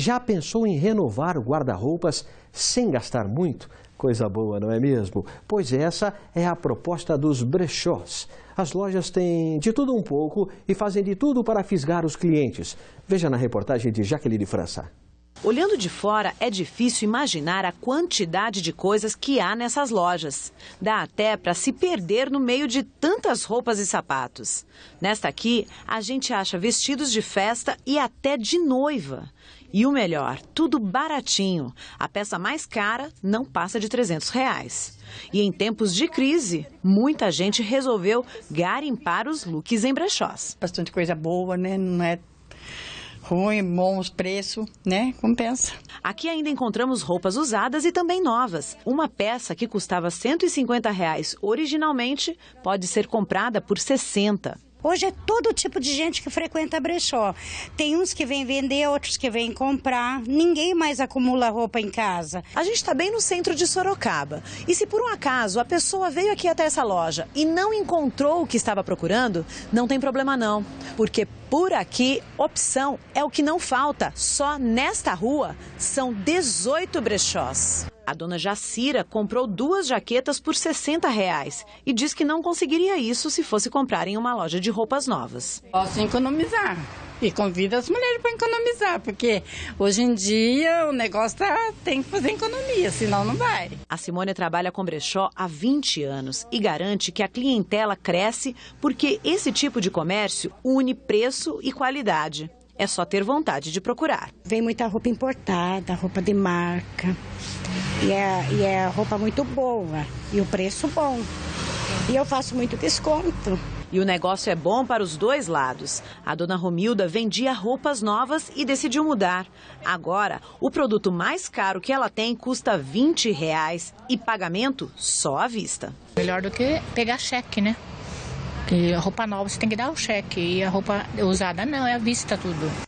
Já pensou em renovar o guarda-roupas sem gastar muito? Coisa boa, não é mesmo? Pois essa é a proposta dos brechós. As lojas têm de tudo um pouco e fazem de tudo para fisgar os clientes. Veja na reportagem de Jaqueline França. Olhando de fora, é difícil imaginar a quantidade de coisas que há nessas lojas. Dá até para se perder no meio de tantas roupas e sapatos. Nesta aqui, a gente acha vestidos de festa e até de noiva. E o melhor, tudo baratinho. A peça mais cara não passa de 300 reais. E em tempos de crise, muita gente resolveu garimpar os looks em brechós. Bastante coisa boa, né? Não é ruim, os preços, né? Compensa. Aqui ainda encontramos roupas usadas e também novas. Uma peça que custava 150 reais originalmente pode ser comprada por 60. Hoje é todo tipo de gente que frequenta brechó. Tem uns que vêm vender, outros que vêm comprar. Ninguém mais acumula roupa em casa. A gente está bem no centro de Sorocaba. E se por um acaso a pessoa veio aqui até essa loja e não encontrou o que estava procurando, não tem problema não porque por aqui opção é o que não falta. Só nesta rua são 18 brechós. A dona Jacira comprou duas jaquetas por 60 reais e diz que não conseguiria isso se fosse comprar em uma loja de roupas novas. Posso economizar. E convida as mulheres para economizar, porque hoje em dia o negócio tá, tem que fazer economia, senão não vai. A Simone trabalha com brechó há 20 anos e garante que a clientela cresce porque esse tipo de comércio une preço e qualidade. É só ter vontade de procurar. Vem muita roupa importada, roupa de marca. E é, e é roupa muito boa. E o preço bom. E eu faço muito desconto. E o negócio é bom para os dois lados. A dona Romilda vendia roupas novas e decidiu mudar. Agora, o produto mais caro que ela tem custa 20 reais e pagamento só à vista. Melhor do que pegar cheque, né? Porque a roupa nova você tem que dar o cheque e a roupa usada não, é à vista tudo.